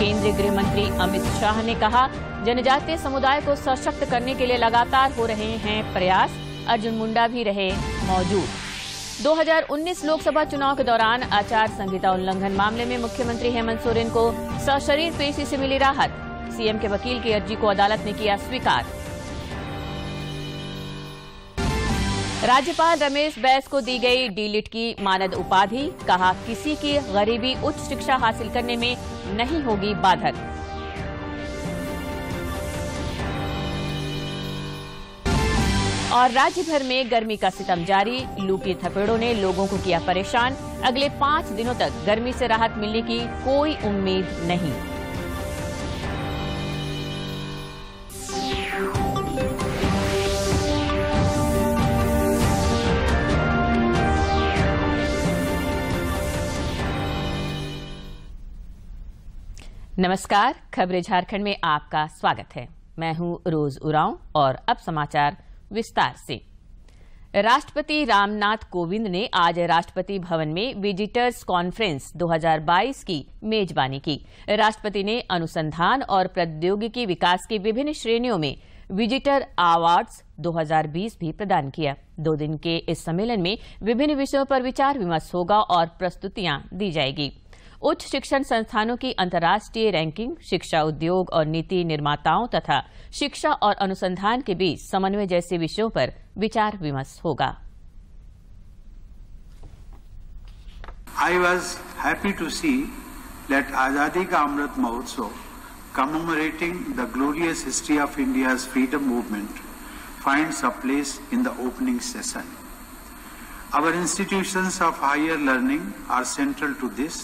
केंद्रीय गृह मंत्री अमित शाह ने कहा जनजातीय समुदाय को सशक्त करने के लिए लगातार हो रहे हैं प्रयास अर्जुन मुंडा भी रहे मौजूद 2019 लोकसभा चुनाव के दौरान आचार संहिता उल्लंघन मामले में मुख्यमंत्री हेमंत सोरेन को सशरीर पेशी से मिली राहत सीएम के वकील की अर्जी को अदालत ने किया स्वीकार राज्यपाल रमेश बैस को दी गई डीलिट की मानद उपाधि कहा किसी की गरीबी उच्च शिक्षा हासिल करने में नहीं होगी बाधक और राज्य भर में गर्मी का सितम जारी लू के थपेड़ों ने लोगों को किया परेशान अगले पांच दिनों तक गर्मी से राहत मिलने की कोई उम्मीद नहीं नमस्कार खबरें झारखंड में आपका स्वागत है मैं हूं रोज उरांव और अब समाचार विस्तार से राष्ट्रपति रामनाथ कोविंद ने आज राष्ट्रपति भवन में विजिटर्स कॉन्फ्रेंस 2022 की मेजबानी की राष्ट्रपति ने अनुसंधान और प्रौद्योगिकी विकास की विभिन्न श्रेणियों में विजिटर अवार्ड्स 2020 भी प्रदान किया दो दिन के इस सम्मेलन में विभिन्न विषयों पर विचार विमर्श होगा और प्रस्तुतियां दी जाएगी उच्च शिक्षण संस्थानों की अंतर्राष्ट्रीय रैंकिंग शिक्षा उद्योग और नीति निर्माताओं तथा शिक्षा और अनुसंधान के बीच समन्वय जैसे विषयों पर विचार विमर्श होगा I was happy to see let Azadi ka Amrit Mahotsav commemorating the glorious history of India freedom movement finds a place in the opening session Our institutions of higher learning are central to this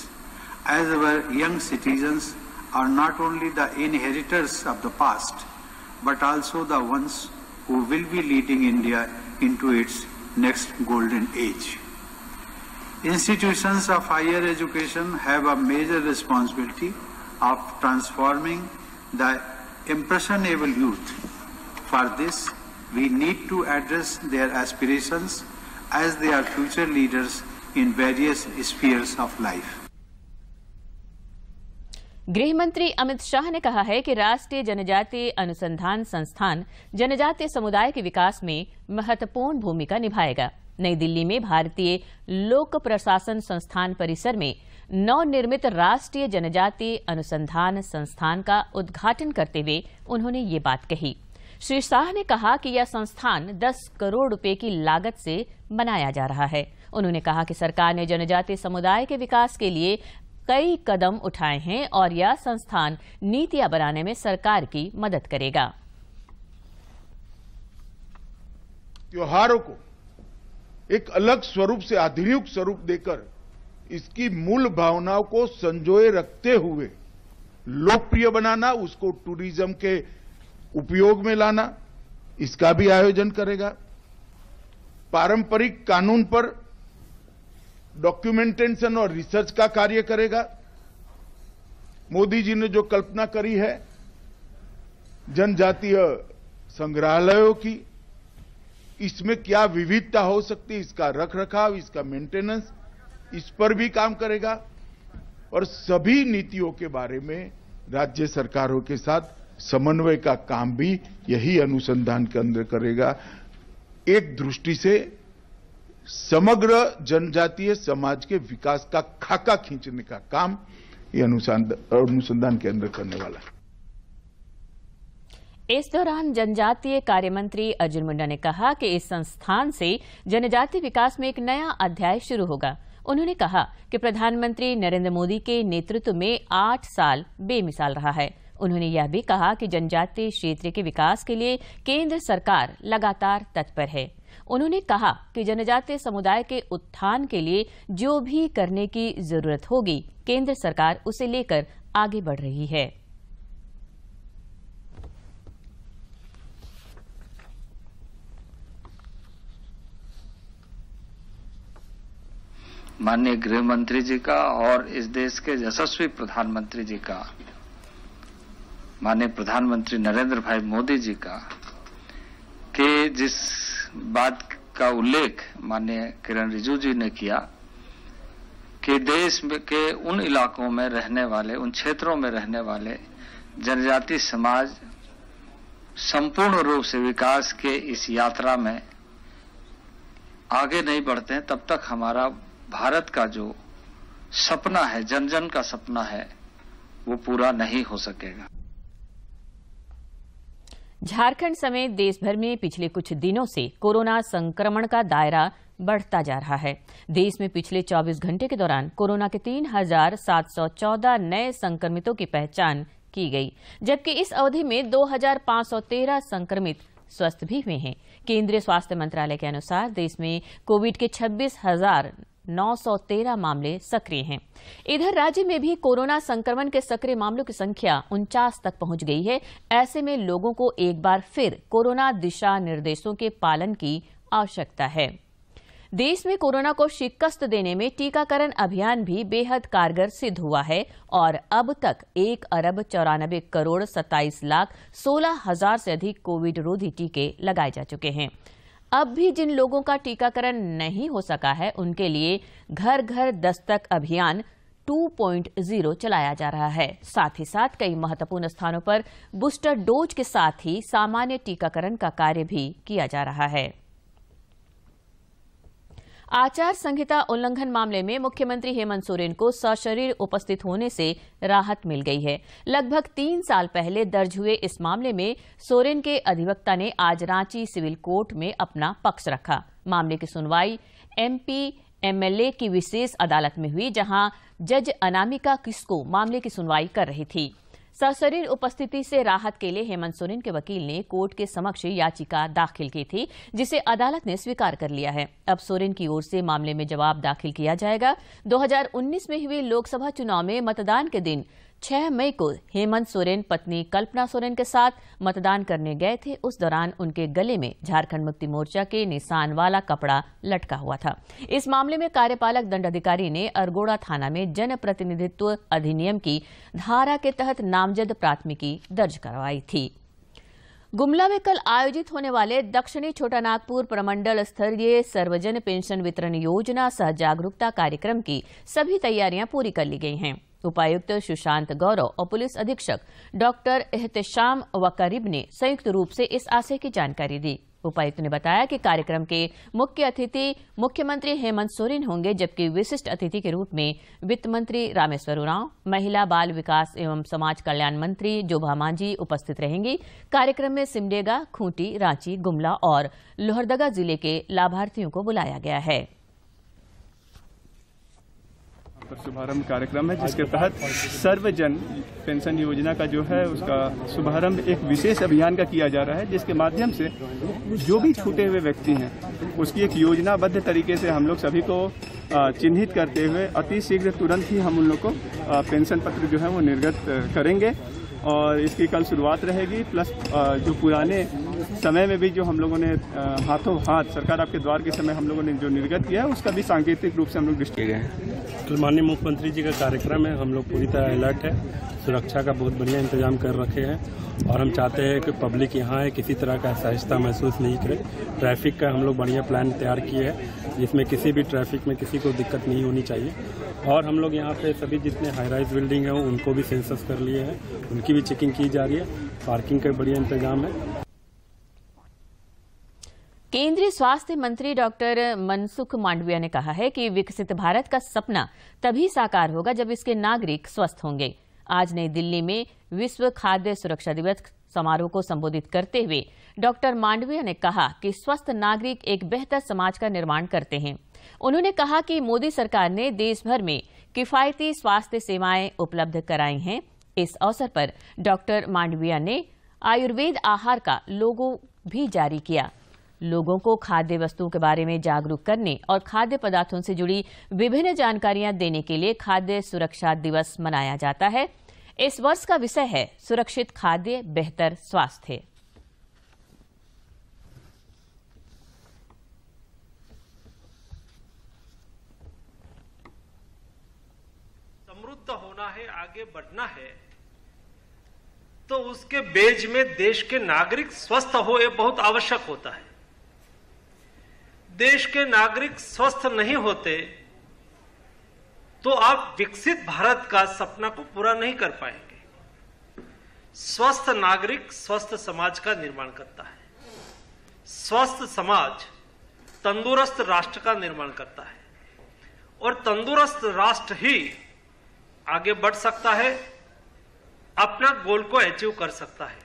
as our young citizens are not only the inheritors of the past, but also the ones who will be leading India into its next golden age. Institutions of higher education have a major responsibility of transforming the impressionable youth. For this, we need to address their aspirations as they are future leaders in various spheres of life. गृह मंत्री अमित शाह ने कहा है कि राष्ट्रीय जनजातीय अनुसंधान संस्थान जनजातीय समुदाय के विकास में महत्वपूर्ण भूमिका निभाएगा नई दिल्ली में भारतीय लोक प्रशासन संस्थान परिसर में नवनिर्मित राष्ट्रीय जनजातीय अनुसंधान संस्थान का उद्घाटन करते हुए उन्होंने ये बात कही श्री शाह ने कहा कि यह संस्थान 10 करोड़ रुपए की लागत से बनाया जा रहा है उन्होंने कहा कि सरकार ने जनजातीय समुदाय के विकास के लिए कई कदम उठाए हैं और यह संस्थान नीतियां बनाने में सरकार की मदद करेगा त्योहारों को एक अलग स्वरूप से आधुनिक स्वरूप देकर इसकी मूल भावनाओं को संजोए रखते हुए लोकप्रिय बनाना उसको टूरिज्म के उपयोग में लाना इसका भी आयोजन करेगा पारंपरिक कानून पर डॉक्यूमेंटेशन और रिसर्च का कार्य करेगा मोदी जी ने जो कल्पना करी है जनजातीय संग्रहालयों की इसमें क्या विविधता हो सकती है इसका रख रखाव इसका मेंटेनेंस इस पर भी काम करेगा और सभी नीतियों के बारे में राज्य सरकारों के साथ समन्वय का काम भी यही अनुसंधान केंद्र करेगा एक दृष्टि से समग्र जनजातीय समाज के विकास का खाका खींचने का काम ये अनुसंधान केंद्र करने वाला है इस दौरान जनजातीय कार्य मंत्री अर्जुन मुंडा ने कहा कि इस संस्थान से जनजातीय विकास में एक नया अध्याय शुरू होगा उन्होंने कहा कि प्रधानमंत्री नरेंद्र मोदी के नेतृत्व में आठ साल बेमिसाल रहा है उन्होंने यह भी कहा कि जनजातीय क्षेत्र के विकास के लिए केंद्र सरकार लगातार तत्पर है उन्होंने कहा कि जनजातीय समुदाय के उत्थान के लिए जो भी करने की जरूरत होगी केंद्र सरकार उसे लेकर आगे बढ़ रही है माननीय गृह मंत्री जी का और इस देश के यशस्वी प्रधानमंत्री जी का माननीय प्रधानमंत्री नरेंद्र भाई मोदी जी का कि जिस बात का उल्लेख माननीय किरण रिजू जी ने किया कि देश के उन इलाकों में रहने वाले उन क्षेत्रों में रहने वाले जनजाति समाज संपूर्ण रूप से विकास के इस यात्रा में आगे नहीं बढ़ते हैं तब तक हमारा भारत का जो सपना है जन जन का सपना है वो पूरा नहीं हो सकेगा झारखंड समेत देशभर में पिछले कुछ दिनों से कोरोना संक्रमण का दायरा बढ़ता जा रहा है देश में पिछले 24 घंटे के दौरान कोरोना के 3,714 नए संक्रमितों की पहचान की गई जबकि इस अवधि में 2,513 संक्रमित स्वस्थ भी हुए हैं केंद्रीय स्वास्थ्य मंत्रालय के अनुसार देश में कोविड के छब्बीस हजार 913 मामले सक्रिय हैं इधर राज्य में भी कोरोना संक्रमण के सक्रिय मामलों की संख्या उनचास तक पहुंच गई है ऐसे में लोगों को एक बार फिर कोरोना दिशा निर्देशों के पालन की आवश्यकता है देश में कोरोना को शिकस्त देने में टीकाकरण अभियान भी बेहद कारगर सिद्ध हुआ है और अब तक एक अरब चौरानबे करोड़ सत्ताईस लाख सोलह हजार से अधिक कोविड रोधी टीके लगाए जा चुके हैं अब भी जिन लोगों का टीकाकरण नहीं हो सका है उनके लिए घर घर दस्तक अभियान 2.0 चलाया जा रहा है साथ ही साथ कई महत्वपूर्ण स्थानों पर बूस्टर डोज के साथ ही सामान्य टीकाकरण का कार्य भी किया जा रहा है आचार संहिता उल्लंघन मामले में मुख्यमंत्री हेमंत सोरेन को सशरीर उपस्थित होने से राहत मिल गई है लगभग तीन साल पहले दर्ज हुए इस मामले में सोरेन के अधिवक्ता ने आज रांची सिविल कोर्ट में अपना पक्ष रखा मामले की सुनवाई एमपी एमएलए की विशेष अदालत में हुई जहां जज अनामिका किस्को मामले की सुनवाई कर रही थी सशरीर उपस्थिति से राहत के लिए हेमंत सोरेन के वकील ने कोर्ट के समक्ष याचिका दाखिल की थी जिसे अदालत ने स्वीकार कर लिया है अब सोरेन की ओर से मामले में जवाब दाखिल किया जाएगा 2019 में हुए लोकसभा चुनाव में मतदान के दिन छह मई को हेमंत सोरेन पत्नी कल्पना सोरेन के साथ मतदान करने गए थे उस दौरान उनके गले में झारखंड मुक्ति मोर्चा के निशान वाला कपड़ा लटका हुआ था इस मामले में कार्यपालक दंडाधिकारी ने अरगोड़ा थाना में जनप्रतिनिधित्व अधिनियम की धारा के तहत नामजद प्राथमिकी दर्ज करवाई थी गुमला में कल आयोजित होने वाले दक्षिणी छोटा नागपुर प्रमंडल स्तरीय सर्वजन पेंशन वितरण योजना सह जागरूकता कार्यक्रम की सभी तैयारियां पूरी कर ली गई हैं उपायुक्त सुशांत गौरव और पुलिस अधीक्षक डॉक्टर एहतेशाम वकारिब ने संयुक्त रूप से इस आशय की जानकारी दी उपायुक्त ने बताया कि कार्यक्रम के मुख्य अतिथि मुख्यमंत्री हेमंत सोरेन होंगे जबकि विशिष्ट अतिथि के रूप में वित्त मंत्री रामेश्वर उरांव महिला बाल विकास एवं समाज कल्याण मंत्री जोभा मांझी उपस्थित रहेंगी कार्यक्रम में सिमडेगा खूंटी रांची गुमला और लोहरदगा जिले के लाभार्थियों को बुलाया गया है पर शुभारंभ कार्यक्रम है जिसके तहत सर्वजन पेंशन योजना का जो है उसका शुभारंभ एक विशेष अभियान का किया जा रहा है जिसके माध्यम से जो भी छूटे हुए व्यक्ति हैं उसकी एक योजनाबद्ध तरीके से हम लोग सभी को चिन्हित करते हुए अतिशीघ्र तुरंत ही हम उन लोग को पेंशन पत्र जो है वो निर्गत करेंगे और इसकी कल शुरुआत रहेगी प्लस जो पुराने समय में भी जो हम लोगों ने हाथों हाथ सरकार आपके द्वार के समय हम लोगों ने जो निर्गत किया है उसका भी सांकेतिक रूप से हम लोग दृष्टि किए गए हैं कल तो माननीय मुख्यमंत्री जी का कार्यक्रम है हम लोग पूरी तरह अलर्ट है सुरक्षा का बहुत बढ़िया इंतजाम कर रखे हैं और हम चाहते हैं कि पब्लिक यहाँ है किसी तरह का सहजता महसूस नहीं करे ट्रैफिक का हम लोग बढ़िया प्लान तैयार किए हैं जिसमें किसी भी ट्रैफिक में किसी को दिक्कत नहीं होनी चाहिए और हम लोग यहाँ पे सभी जितने हाई राइज बिल्डिंग हैं उनको भी सेंसस कर लिए हैं उनकी भी चेकिंग की जा रही है पार्किंग का बढ़िया इंतजाम है केंद्रीय स्वास्थ्य मंत्री डॉक्टर मनसुख मांडविया ने कहा है कि विकसित भारत का सपना तभी साकार होगा जब इसके नागरिक स्वस्थ होंगे आज नई दिल्ली में विश्व खाद्य सुरक्षा दिवस समारोह को संबोधित करते हुए डॉक्टर मांडविया ने कहा कि स्वस्थ नागरिक एक बेहतर समाज का निर्माण करते हैं उन्होंने कहा कि मोदी सरकार ने देश भर में किफायती स्वास्थ्य सेवाएं उपलब्ध कराई हैं इस अवसर पर डॉक्टर मांडविया ने आयुर्वेद आहार का लोगो भी जारी किया लोगों को खाद्य वस्तुओं के बारे में जागरूक करने और खाद्य पदार्थों से जुड़ी विभिन्न जानकारियां देने के लिए खाद्य सुरक्षा दिवस मनाया जाता है इस वर्ष का विषय है सुरक्षित खाद्य बेहतर स्वास्थ्य समृद्ध होना है आगे बढ़ना है तो उसके बेज में देश के नागरिक स्वस्थ हो यह बहुत आवश्यक होता है देश के नागरिक स्वस्थ नहीं होते तो आप विकसित भारत का सपना को पूरा नहीं कर पाएंगे स्वस्थ नागरिक स्वस्थ समाज का निर्माण करता है स्वस्थ समाज तंदुरुस्त राष्ट्र का निर्माण करता है और तंदुरुस्त राष्ट्र ही आगे बढ़ सकता है अपना गोल को अचीव कर सकता है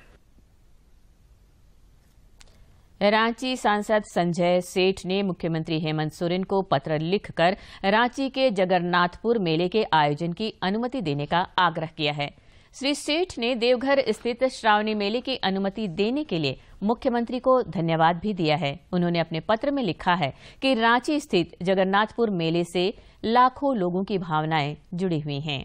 रांची सांसद संजय सेठ ने मुख्यमंत्री हेमंत सोरेन को पत्र लिखकर रांची के जगन्नाथपुर मेले के आयोजन की अनुमति देने का आग्रह किया है श्री सेठ ने देवघर स्थित श्रावणी मेले की अनुमति देने के लिए मुख्यमंत्री को धन्यवाद भी दिया है उन्होंने अपने पत्र में लिखा है कि रांची स्थित जगन्नाथपुर मेले से लाखों लोगों की भावनाएं जुड़ी हुई हैं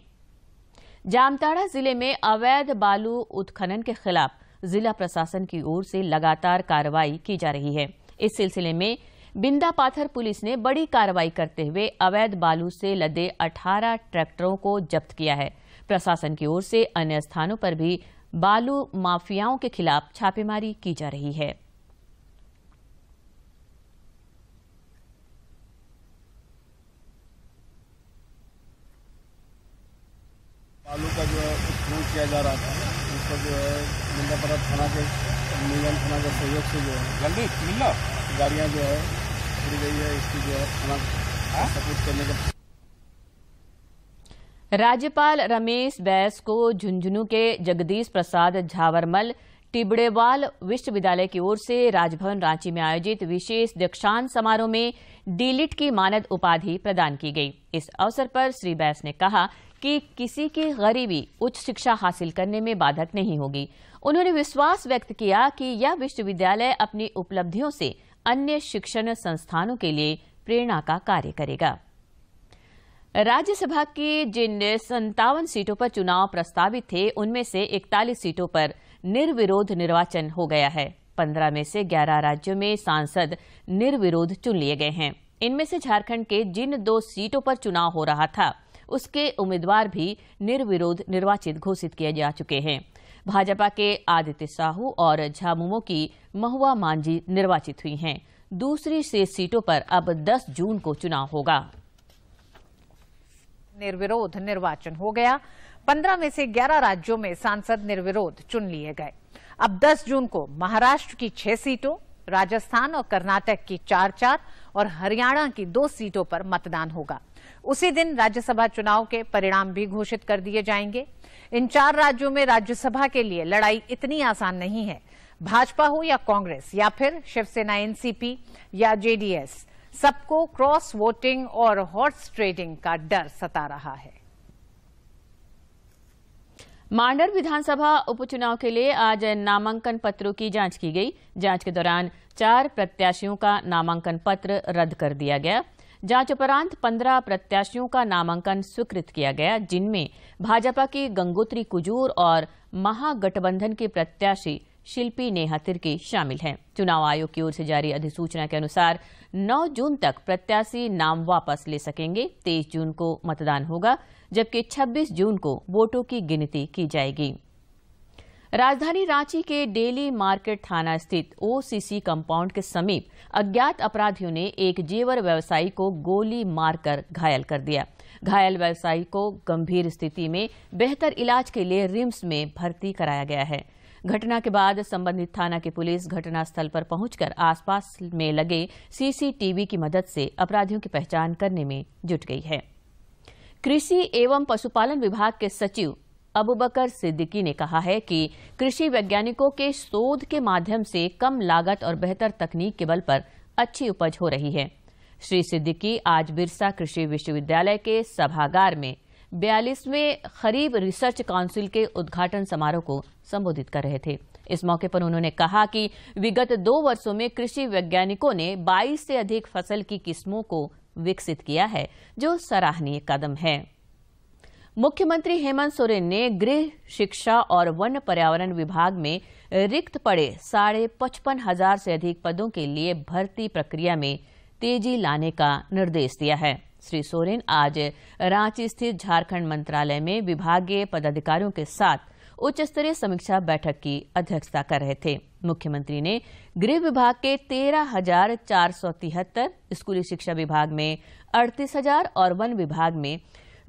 जामताड़ा जिले में अवैध बालू उत्खनन के खिलाफ जिला प्रशासन की ओर से लगातार कार्रवाई की जा रही है इस सिलसिले में बिंदा पाथर पुलिस ने बड़ी कार्रवाई करते हुए अवैध बालू से लदे 18 ट्रैक्टरों को जब्त किया है प्रशासन की ओर से अन्य स्थानों पर भी बालू माफियाओं के खिलाफ छापेमारी की जा रही है बालू का जो है किया जा रहा था उसका जो है जिंदा पर्वत थाना के निगम थाना के सहयोग से जो है जल्दी मिल लो गाड़ियाँ जो है गिर गई है इसकी जो है थाना हाँ? सपोर्ट करने का राज्यपाल रमेश बैस को झुंझुनू के जगदीश प्रसाद झावरमल टिबड़ेवाल विश्वविद्यालय की ओर से राजभवन रांची में आयोजित विशेष दीक्षांत समारोह में डीलिट की मानद उपाधि प्रदान की गई इस अवसर पर श्री बैस ने कहा कि किसी की गरीबी उच्च शिक्षा हासिल करने में बाधक नहीं होगी उन्होंने विश्वास व्यक्त किया कि यह विश्वविद्यालय अपनी उपलब्धियों से अन्य शिक्षण संस्थानों के लिए प्रेरणा का कार्य करेगा राज्यसभा की जिन संतावन सीटों पर चुनाव प्रस्तावित थे उनमें से इकतालीस सीटों पर निर्विरोध निर्वाचन हो गया है पंद्रह में से ग्यारह राज्यों में सांसद निर्विरोध चुन लिए गए हैं इनमें से झारखंड के जिन दो सीटों पर चुनाव हो रहा था उसके उम्मीदवार भी निर्विरोध निर्वाचित घोषित किए जा चुके हैं भाजपा के आदित्य साहू और झामुमो की महुआ मांझी निर्वाचित हुई हैं दूसरी से सीटों पर अब 10 जून को चुनाव होगा निर्विरोध निर्वाचन हो गया पंद्रह में से ग्यारह राज्यों में सांसद निर्विरोध चुन लिए गए अब 10 जून को महाराष्ट्र की छह सीटों राजस्थान और कर्नाटक की चार चार और हरियाणा की दो सीटों पर मतदान होगा उसी दिन राज्यसभा चुनाव के परिणाम भी घोषित कर दिए जाएंगे इन चार राज्यों में राज्यसभा के लिए लड़ाई इतनी आसान नहीं है भाजपा हो या कांग्रेस या फिर शिवसेना एनसीपी या जेडीएस सबको क्रॉस वोटिंग और हॉर्स ट्रेडिंग का डर सता रहा है मांडर विधानसभा उपचुनाव के लिए आज नामांकन पत्रों की जांच की गई जांच के दौरान चार प्रत्याशियों का नामांकन पत्र रद्द कर दिया गया जांच उपरांत 15 प्रत्याशियों का नामांकन स्वीकृत किया गया जिनमें भाजपा के गंगोत्री कुजूर और महागठबंधन के प्रत्याशी शिल्पी नेहा तिर्की शामिल हैं चुनाव आयोग की ओर से जारी अधिसूचना के अनुसार 9 जून तक प्रत्याशी नाम वापस ले सकेंगे 23 जून को मतदान होगा जबकि 26 जून को वोटों की गिनती की जाएगी राजधानी रांची के डेली मार्केट थाना स्थित ओसीसी कंपाउंड के समीप अज्ञात अपराधियों ने एक जेवर व्यवसायी को गोली मारकर घायल कर दिया घायल व्यवसायी को गंभीर स्थिति में बेहतर इलाज के लिए रिम्स में भर्ती कराया गया है घटना के बाद संबंधित थाना की पुलिस घटनास्थल पर पहुंचकर आसपास में लगे सीसीटीवी की मदद से अपराधियों की पहचान करने में जुट गई है कृषि एवं पशुपालन विभाग के सचिव अबूबकर सिद्दीकी ने कहा है कि कृषि वैज्ञानिकों के शोध के माध्यम से कम लागत और बेहतर तकनीक के बल पर अच्छी उपज हो रही है श्री सिद्दीकी आज बिरसा कृषि विश्वविद्यालय के सभागार में बयालीसवें खरीब रिसर्च काउंसिल के उद्घाटन समारोह को संबोधित कर रहे थे इस मौके पर उन्होंने कहा कि विगत दो वर्षों में कृषि वैज्ञानिकों ने 22 से अधिक फसल की किस्मों को विकसित किया है जो सराहनीय कदम है मुख्यमंत्री हेमंत सोरेन ने गृह शिक्षा और वन पर्यावरण विभाग में रिक्त पड़े साढ़े पचपन हजार से अधिक पदों के लिए भर्ती प्रक्रिया में तेजी लाने का निर्देश दिया है श्री सोरेन आज रांची स्थित झारखंड मंत्रालय में विभागीय पदाधिकारियों के साथ उच्च स्तरीय समीक्षा बैठक की अध्यक्षता कर रहे थे मुख्यमंत्री ने गृह विभाग के तेरह हजार चार सौ तिहत्तर स्कूली शिक्षा विभाग में अड़तीस हजार और वन विभाग में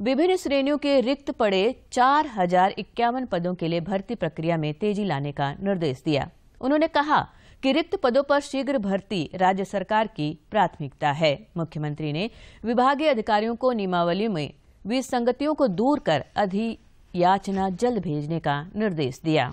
विभिन्न श्रेणियों के रिक्त पड़े चार हजार इक्यावन पदों के लिए भर्ती प्रक्रिया में तेजी लाने का निर्देश दिया उन्होंने कहा कि रिक्त पदों पर शीघ्र भर्ती राज्य सरकार की प्राथमिकता है मुख्यमंत्री ने विभागीय अधिकारियों को नियमावली में विसंगतियों को दूर कर अधियाचना जल्द भेजने का निर्देश दिया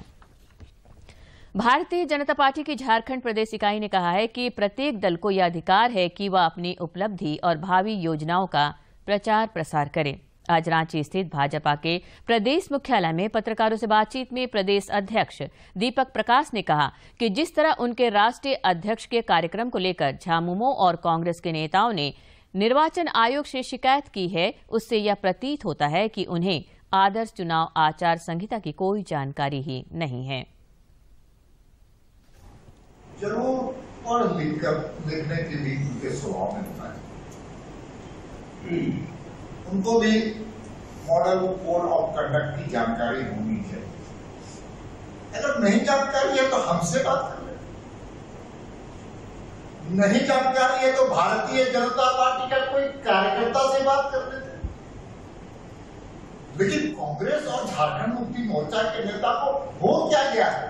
भारतीय जनता पार्टी की झारखंड प्रदेश इकाई ने कहा है कि प्रत्येक दल को यह अधिकार है कि वह अपनी उपलब्धि और भावी योजनाओं का प्रचार प्रसार करें आज रांची स्थित भाजपा के प्रदेश मुख्यालय में पत्रकारों से बातचीत में प्रदेश अध्यक्ष दीपक प्रकाश ने कहा कि जिस तरह उनके राष्ट्रीय अध्यक्ष के कार्यक्रम को लेकर झामुमो और कांग्रेस के नेताओं ने निर्वाचन आयोग से शिकायत की है उससे यह प्रतीत होता है कि उन्हें आदर्श चुनाव आचार संहिता की कोई जानकारी ही नहीं है जरूर के लिए उनके स्वभाव में होता है उनको भी मॉडल कोड ऑफ कंडक्ट की जानकारी होनी चाहिए अगर नहीं जानकारी है तो हमसे बात कर ले नहीं जानकारी है तो भारतीय जनता पार्टी का कोई कार्यकर्ता से बात कर लेते लेकिन कांग्रेस और झारखंड मुक्ति मोर्चा के नेता को हो क्या गया है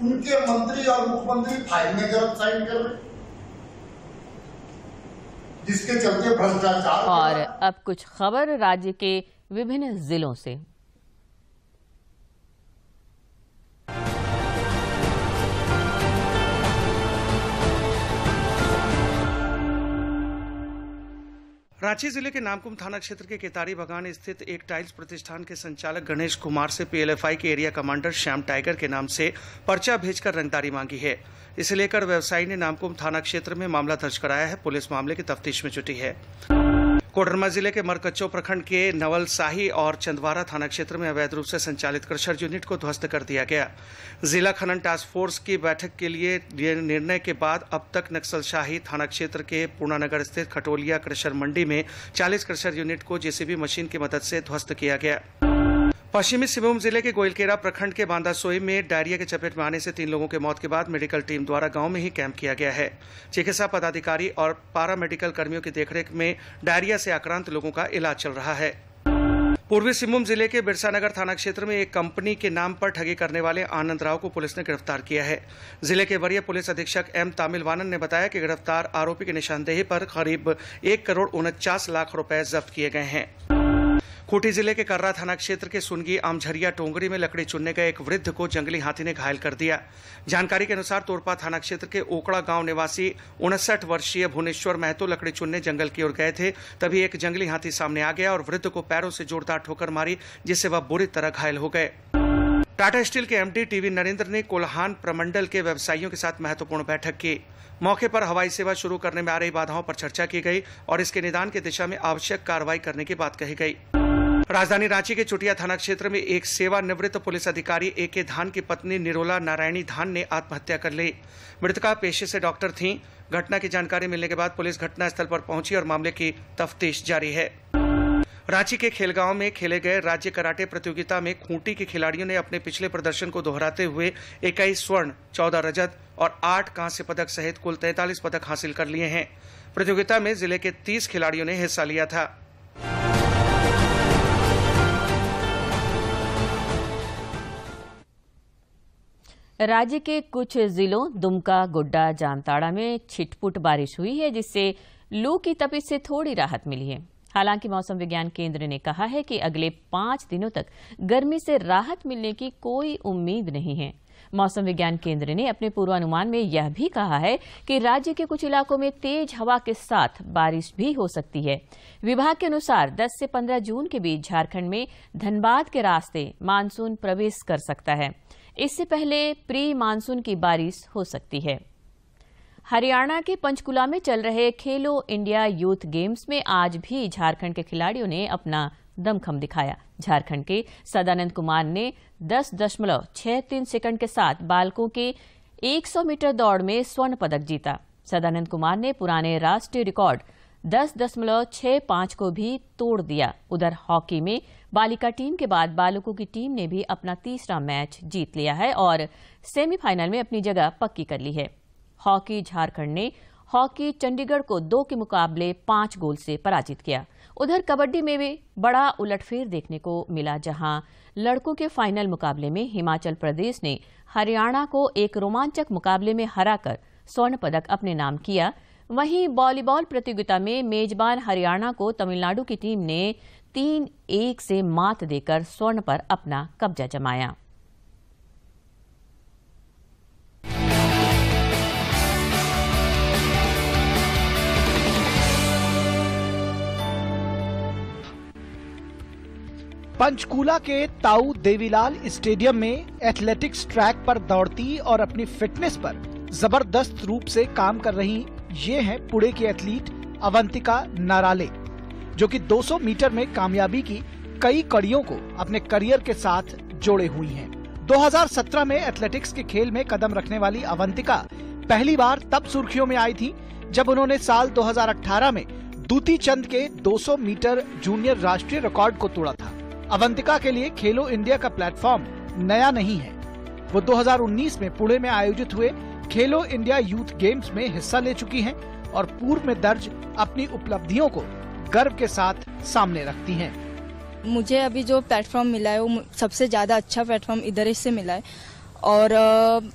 उनके मंत्री और मुख्यमंत्री फाइल में गलत साइन कर रहे जिसके चलते भ्रष्टाचार और अब कुछ खबर राज्य के विभिन्न जिलों से रांची जिले के नामकुम थाना क्षेत्र के केतारी बगान स्थित एक टाइल्स प्रतिष्ठान के संचालक गणेश कुमार से पीएलएफआई के एरिया कमांडर श्याम टाइगर के नाम से पर्चा भेजकर रंगदारी मांगी है इसे लेकर व्यवसायी ने नामकुम थाना क्षेत्र में मामला दर्ज कराया है पुलिस मामले की तफ्तीश में जुटी है कोडरमा जिले के मरकच्चो प्रखंड के नवलसाही और चंदवारा थाना क्षेत्र में अवैध रूप से संचालित क्रशर यूनिट को ध्वस्त कर दिया गया जिला खनन टास्क फोर्स की बैठक के लिए निर्णय के बाद अब तक नक्सलशाही थाना क्षेत्र के पूर्णानगर स्थित खटोलिया क्रशर मंडी में 40 क्रशर यूनिट को जेसीबी मशीन की मदद से ध्वस्त किया गया पश्चिमी सिंहभूम जिले के गोयलकेरा प्रखंड के बांदासोई में डायरिया के चपेट में आने से तीन लोगों के मौत के बाद मेडिकल टीम द्वारा गांव में ही कैंप किया गया है चिकित्सा पदाधिकारी और पारा मेडिकल कर्मियों की देखरेख में डायरिया से आक्रांत लोगों का इलाज चल रहा है पूर्वी सिंहभूम जिले के बिरसानगर थाना क्षेत्र में एक कंपनी के नाम पर ठगी करने वाले आनंद राव को पुलिस ने गिरफ्तार किया है जिले के वरीय पुलिस अधीक्षक एम तामिलवानन ने बताया कि गिरफ्तार आरोपी की निशानदेही पर करीब एक करोड़ उनचास लाख रुपए जब्त किए गए हैं खूंटी जिले के कर्रा थाना क्षेत्र के सुनगी आमझरिया टोंगरी में लकड़ी चुनने गए एक वृद्ध को जंगली हाथी ने घायल कर दिया जानकारी के अनुसार तोरपा थाना क्षेत्र के ओकड़ा गांव निवासी उनसठ वर्षीय भुवनेश्वर महतो लकड़ी चुनने जंगल की ओर गए थे तभी एक जंगली हाथी सामने आ गया और वृद्ध को पैरों से जोरदार ठोकर मारी जिससे वह बुरी तरह घायल हो गए टाटा स्टील के एमडी टीवी नरेंद्र ने कोल्हान प्रमंडल के व्यवसायियों के साथ महत्वपूर्ण बैठक की मौके पर हवाई सेवा शुरू करने में आ रही बाधाओं पर चर्चा की गई और इसके निदान की दिशा में आवश्यक कार्रवाई करने की बात कही गई राजधानी रांची के चुटिया थाना क्षेत्र में एक सेवानिवृत्त पुलिस अधिकारी ए के धान की पत्नी निरोला नारायणी धान ने आत्महत्या कर ली मृतका पेशे से डॉक्टर थी घटना की जानकारी मिलने के बाद पुलिस घटनास्थल पर पहुंची और मामले की तफ्तीश जारी है रांची के खेलगांव में खेले गए राज्य कराटे प्रतियोगिता में खूंटी के खिलाड़ियों ने अपने पिछले प्रदर्शन को दोहराते हुए इक्कीस स्वर्ण चौदह रजत और आठ कांस्य पदक सहित कुल तैतालीस पदक हासिल कर लिए हैं प्रतियोगिता में जिले के तीस खिलाड़ियों ने हिस्सा लिया था राज्य के कुछ जिलों दुमका गोड्डा जामताड़ा में छिटपुट बारिश हुई है जिससे लू की तपिश से थोड़ी राहत मिली है हालांकि मौसम विज्ञान केंद्र ने कहा है कि अगले पांच दिनों तक गर्मी से राहत मिलने की कोई उम्मीद नहीं है मौसम विज्ञान केंद्र ने अपने पूर्वानुमान में यह भी कहा है कि राज्य के कुछ इलाकों में तेज हवा के साथ बारिश भी हो सकती है विभाग के अनुसार 10 से 15 जून के बीच झारखंड में धनबाद के रास्ते मानसून प्रवेश कर सकता है इससे पहले प्री मानसून की बारिश हो सकती है हरियाणा के पंचकुला में चल रहे खेलो इंडिया यूथ गेम्स में आज भी झारखंड के खिलाड़ियों ने अपना दमखम दिखाया झारखंड के सदानंद कुमार ने दस दशमलव छह तीन सेकंड के साथ बालकों के 100 मीटर दौड़ में स्वर्ण पदक जीता सदानंद कुमार ने पुराने राष्ट्रीय रिकॉर्ड दस दशमलव छह पांच को भी तोड़ दिया उधर हॉकी में बालिका टीम के बाद बालकों की टीम ने भी अपना तीसरा मैच जीत लिया है और सेमीफाइनल में अपनी जगह पक्की कर ली है हॉकी झारखंड ने हॉकी चंडीगढ़ को दो के मुकाबले पांच गोल से पराजित किया उधर कबड्डी में भी बड़ा उलटफेर देखने को मिला जहां लड़कों के फाइनल मुकाबले में हिमाचल प्रदेश ने हरियाणा को एक रोमांचक मुकाबले में हराकर स्वर्ण पदक अपने नाम किया वहीं वॉलीबॉल प्रतियोगिता में मेजबान हरियाणा को तमिलनाडु की टीम ने तीन एक से मात देकर स्वर्ण पर अपना कब्जा जमाया पंचकूला के ताऊ देवीलाल स्टेडियम में एथलेटिक्स ट्रैक पर दौड़ती और अपनी फिटनेस पर जबरदस्त रूप से काम कर रही ये हैं पुणे की एथलीट अवंतिका नाराले जो कि 200 मीटर में कामयाबी की कई कड़ियों को अपने करियर के साथ जोड़े हुई हैं। 2017 में एथलेटिक्स के खेल में कदम रखने वाली अवंतिका पहली बार तब सुर्खियों में आई थी जब उन्होंने साल 2018 में दूती चंद के 200 मीटर जूनियर राष्ट्रीय रिकॉर्ड को तोड़ा था अवंतिका के लिए खेलो इंडिया का प्लेटफॉर्म नया नहीं है वो 2019 में पुणे में आयोजित हुए खेलो इंडिया यूथ गेम्स में हिस्सा ले चुकी हैं और पूर्व में दर्ज अपनी उपलब्धियों को गर्व के साथ सामने रखती हैं। मुझे अभी जो प्लेटफॉर्म मिला है वो सबसे ज़्यादा अच्छा प्लेटफॉर्म इधर से मिला है और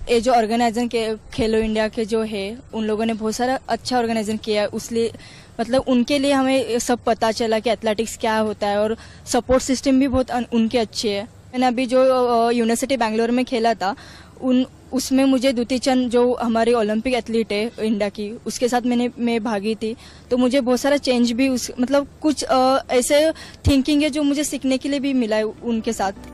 ये जो ऑर्गेनाइजर के खेलो इंडिया के जो है उन लोगों ने बहुत सारा अच्छा ऑर्गेनाइजन किया है उसलिए मतलब उनके लिए हमें सब पता चला कि एथलेटिक्स क्या होता है और सपोर्ट सिस्टम भी बहुत उनके अच्छे है मैंने अभी जो यूनिवर्सिटी बैंगलोर में खेला था उन उसमें मुझे द्वितीय चंद जो हमारे ओलंपिक एथलीट है इंडिया की उसके साथ मैंने मैं भागी थी तो मुझे बहुत सारा चेंज भी उस मतलब कुछ आ, ऐसे थिंकिंग है जो मुझे सीखने के लिए भी मिला है उनके साथ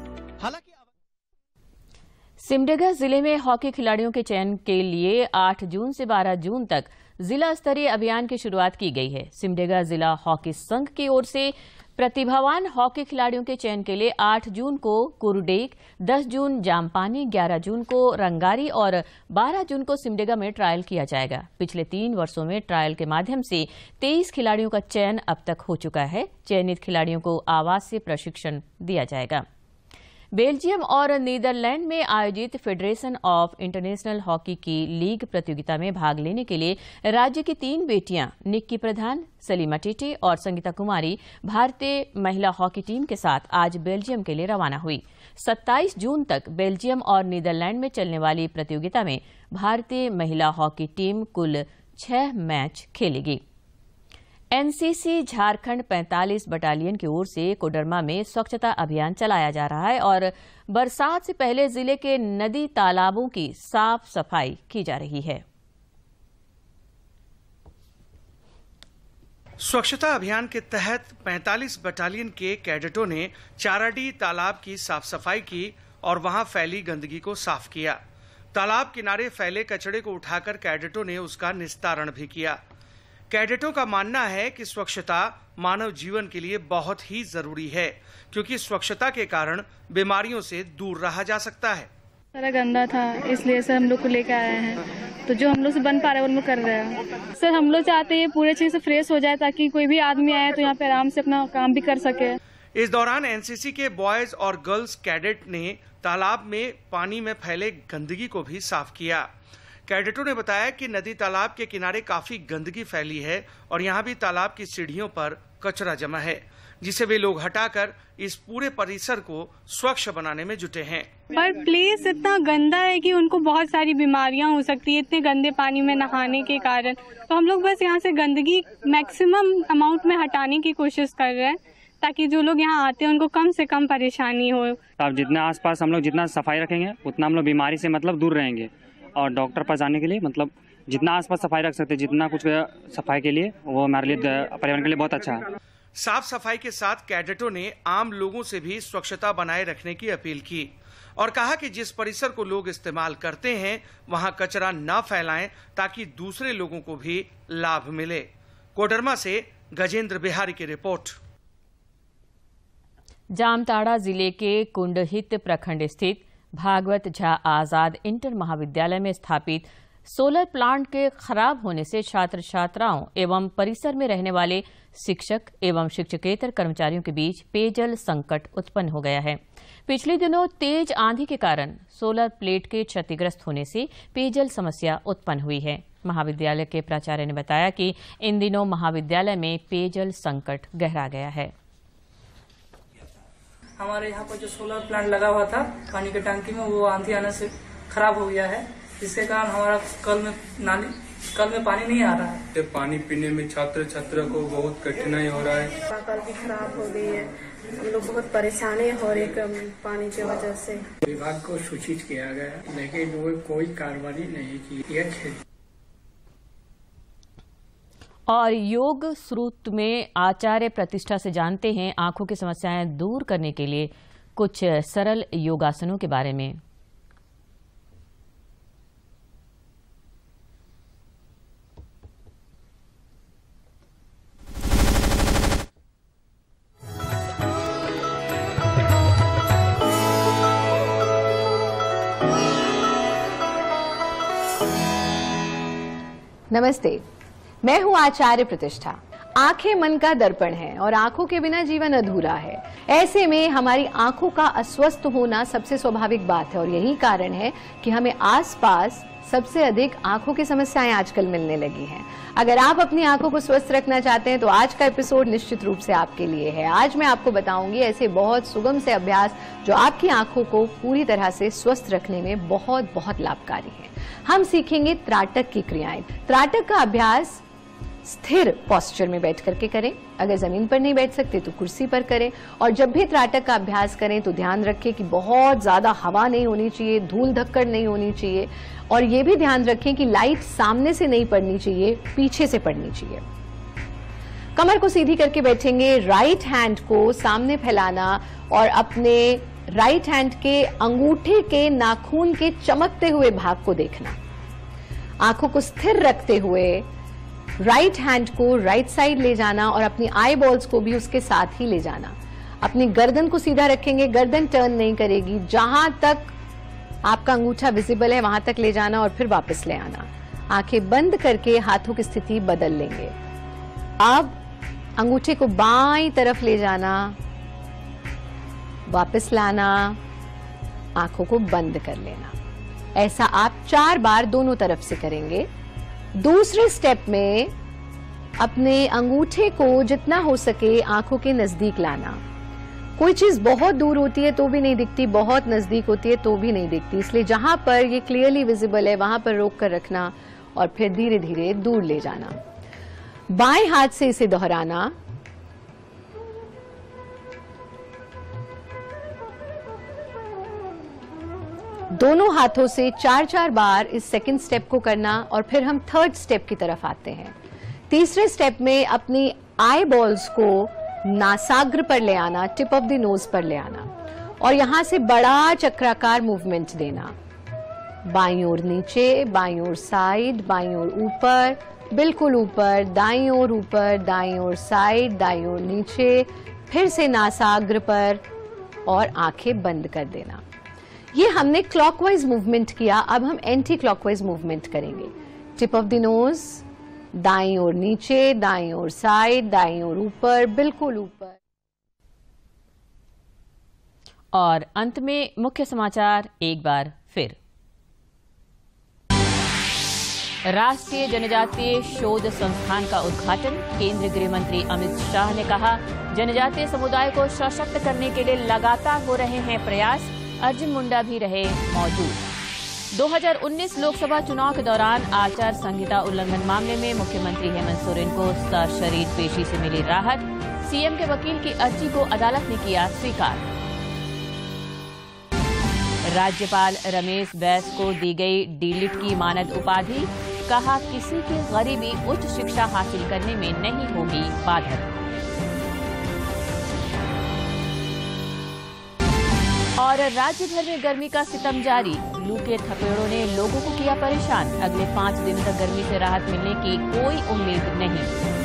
सिमडेगा जिले में हॉकी खिलाड़ियों के चयन के लिए 8 जून से 12 जून तक जिला स्तरीय अभियान की शुरुआत की गई है सिमडेगा जिला हॉकी संघ की ओर से प्रतिभावान हॉकी खिलाड़ियों के चयन के लिए 8 जून को कुरुडेक 10 जून जामपानी 11 जून को रंगारी और 12 जून को सिमडेगा में ट्रायल किया जाएगा पिछले तीन वर्षों में ट्रायल के माध्यम से 23 खिलाड़ियों का चयन अब तक हो चुका है चयनित खिलाड़ियों को आवास से प्रशिक्षण दिया जाएगा बेल्जियम और नीदरलैंड में आयोजित फेडरेशन ऑफ इंटरनेशनल हॉकी की लीग प्रतियोगिता में भाग लेने के लिए राज्य की तीन बेटियां निक्की प्रधान सलीमा टीटी और संगीता कुमारी भारतीय महिला हॉकी टीम के साथ आज बेल्जियम के लिए रवाना हुई 27 जून तक बेल्जियम और नीदरलैंड में चलने वाली प्रतियोगिता में भारतीय महिला हॉकी टीम कुल छह मैच खेलेगी एनसीसी झारखंड 45 बटालियन की ओर से कोडरमा में स्वच्छता अभियान चलाया जा रहा है और बरसात से पहले जिले के नदी तालाबों की साफ सफाई की जा रही है स्वच्छता अभियान के तहत 45 बटालियन के कैडेटों ने चाराडी तालाब की साफ सफाई की और वहां फैली गंदगी को साफ किया तालाब किनारे फैले कचड़े को उठाकर कैडेटों ने उसका निस्तारण भी किया कैडेटों का मानना है कि स्वच्छता मानव जीवन के लिए बहुत ही जरूरी है क्योंकि स्वच्छता के कारण बीमारियों से दूर रहा जा सकता है सारा गंदा था इसलिए सर हम लोग को लेकर आए हैं तो जो हम लोग से बन पा रहे हैं वो कर रहे हैं सर हम लोग चाहते हैं पूरे चीज से फ्रेश हो जाए ताकि कोई भी आदमी आए तो यहाँ पे आराम से अपना काम भी कर सके इस दौरान एनसीसी के बॉयज और गर्ल्स कैडेट ने तालाब में पानी में फैले गंदगी को भी साफ किया कैडेटों ने बताया कि नदी तालाब के किनारे काफी गंदगी फैली है और यहाँ भी तालाब की सीढ़ियों पर कचरा जमा है जिसे वे लोग हटाकर इस पूरे परिसर को स्वच्छ बनाने में जुटे हैं पर प्लेस इतना गंदा है कि उनको बहुत सारी बीमारियां हो सकती है इतने गंदे पानी में नहाने के कारण तो हम लोग बस यहाँ से गंदगी मैक्सिमम अमाउंट में हटाने की कोशिश कर रहे हैं ताकि जो लोग यहाँ आते हैं उनको कम से कम परेशानी हो आप जितना आसपास हम लोग जितना सफाई रखेंगे उतना हम लोग बीमारी से मतलब दूर रहेंगे और डॉक्टर पास जाने के लिए मतलब जितना आसपास सफाई रख सकते जितना कुछ सफाई के लिए वो हमारे लिए पर्यावरण के लिए बहुत अच्छा है साफ सफाई के साथ कैडेटों ने आम लोगों से भी स्वच्छता बनाए रखने की अपील की और कहा कि जिस परिसर को लोग इस्तेमाल करते हैं वहां कचरा न फैलाएं ताकि दूसरे लोगों को भी लाभ मिले कोडरमा से गजेंद्र बिहारी की रिपोर्ट जामताड़ा जिले के कुंडहित प्रखंड स्थित भागवत झा आज़ाद इंटर महाविद्यालय में स्थापित सोलर प्लांट के खराब होने से छात्र छात्राओं एवं परिसर में रहने वाले शिक्षक एवं शिक्षकेतर कर्मचारियों के बीच पेयजल संकट उत्पन्न हो गया है पिछले दिनों तेज आंधी के कारण सोलर प्लेट के क्षतिग्रस्त होने से पेयजल समस्या उत्पन्न हुई है महाविद्यालय के प्राचार्य ने बताया कि इन दिनों महाविद्यालय में पेयजल संकट गहरा गया है हमारे यहाँ पर जो सोलर प्लांट लगा हुआ था पानी के टंकी में वो आंधी आने से खराब हो गया है जिसके कारण हमारा कल में नाली कल में पानी नहीं आ रहा है पानी पीने में छात्र छात्रा को बहुत कठिनाई हो रहा है कल भी खराब हो गई है हम लोग बहुत परेशानी हो रही है पानी की वजह से विभाग को सूचित किया गया लेकिन वो कोई कार्रवाई नहीं की यह और योग स्रोत में आचार्य प्रतिष्ठा से जानते हैं आंखों की समस्याएं दूर करने के लिए कुछ सरल योगासनों के बारे में नमस्ते मैं हूँ आचार्य प्रतिष्ठा आंखें मन का दर्पण है और आंखों के बिना जीवन अधूरा है ऐसे में हमारी आंखों का अस्वस्थ होना सबसे स्वाभाविक बात है और यही कारण है कि हमें आसपास सबसे अधिक आंखों की समस्याएं आजकल मिलने लगी हैं अगर आप अपनी आंखों को स्वस्थ रखना चाहते हैं तो आज का एपिसोड निश्चित रूप से आपके लिए है आज मैं आपको बताऊंगी ऐसे बहुत सुगम से अभ्यास जो आपकी आंखों को पूरी तरह से स्वस्थ रखने में बहुत बहुत लाभकारी है हम सीखेंगे त्राटक की क्रियाएं त्राटक का अभ्यास स्थिर पॉस्चर में बैठ करके करें अगर जमीन पर नहीं बैठ सकते तो कुर्सी पर करें और जब भी त्राटक का अभ्यास करें तो ध्यान रखें कि बहुत ज्यादा हवा नहीं होनी चाहिए धूल धक्कड़ नहीं होनी चाहिए और ये भी ध्यान रखें कि लाइट सामने से नहीं पड़नी चाहिए पीछे से पड़नी चाहिए कमर को सीधी करके बैठेंगे राइट हैंड को सामने फैलाना और अपने राइट हैंड के अंगूठे के नाखून के चमकते हुए भाग को देखना आंखों को स्थिर रखते हुए राइट हैंड को राइट साइड ले जाना और अपनी आई बॉल्स को भी उसके साथ ही ले जाना अपनी गर्दन को सीधा रखेंगे गर्दन टर्न नहीं करेगी जहां तक आपका अंगूठा विजिबल है वहां तक ले जाना और फिर वापस ले आना आंखें बंद करके हाथों की स्थिति बदल लेंगे अब अंगूठे को बाई तरफ ले जाना वापस लाना आंखों को बंद कर लेना ऐसा आप चार बार दोनों तरफ से करेंगे दूसरे स्टेप में अपने अंगूठे को जितना हो सके आंखों के नजदीक लाना कोई चीज बहुत दूर होती है तो भी नहीं दिखती बहुत नजदीक होती है तो भी नहीं दिखती इसलिए जहां पर ये क्लियरली विजिबल है वहां पर रोक कर रखना और फिर धीरे धीरे दूर ले जाना बाएं हाथ से इसे दोहराना दोनों हाथों से चार चार बार इस सेकंड स्टेप को करना और फिर हम थर्ड स्टेप की तरफ आते हैं तीसरे स्टेप में अपनी आई बॉल्स को नासाग्र पर ले आना टिप ऑफ द नोज पर ले आना और यहां से बड़ा चक्राकार मूवमेंट देना बाई ओर नीचे बाई ओर साइड बाई ओर ऊपर बिल्कुल ऊपर दाई ओर ऊपर दाई ओर साइड दाई ओर नीचे फिर से नासाग्र पर और आंखें बंद कर देना ये हमने क्लॉकवाइज मूवमेंट किया अब हम एंटी क्लॉकवाइज मूवमेंट करेंगे टिप ऑफ द नोज दाई और नीचे दाई और साइड दाई और ऊपर बिल्कुल ऊपर और अंत में मुख्य समाचार एक बार फिर राष्ट्रीय जनजातीय शोध संस्थान का उद्घाटन केंद्रीय गृह मंत्री अमित शाह ने कहा जनजातीय समुदाय को सशक्त करने के लिए लगातार हो रहे हैं प्रयास अर्जुन मुंडा भी रहे मौजूद 2019 लोकसभा चुनाव के दौरान आचार संहिता उल्लंघन मामले में मुख्यमंत्री हेमंत सोरेन को सरशरीर पेशी से मिली राहत सीएम के वकील की अर्जी को अदालत ने किया स्वीकार राज्यपाल रमेश बैस को दी गई डीलिट की मानद उपाधि कहा किसी की गरीबी उच्च शिक्षा हासिल करने में नहीं होगी बाधक और राज्य भर में गर्मी का सितम जारी लू के थपेड़ों ने लोगों को किया परेशान अगले पाँच दिन तक गर्मी से राहत मिलने की कोई उम्मीद नहीं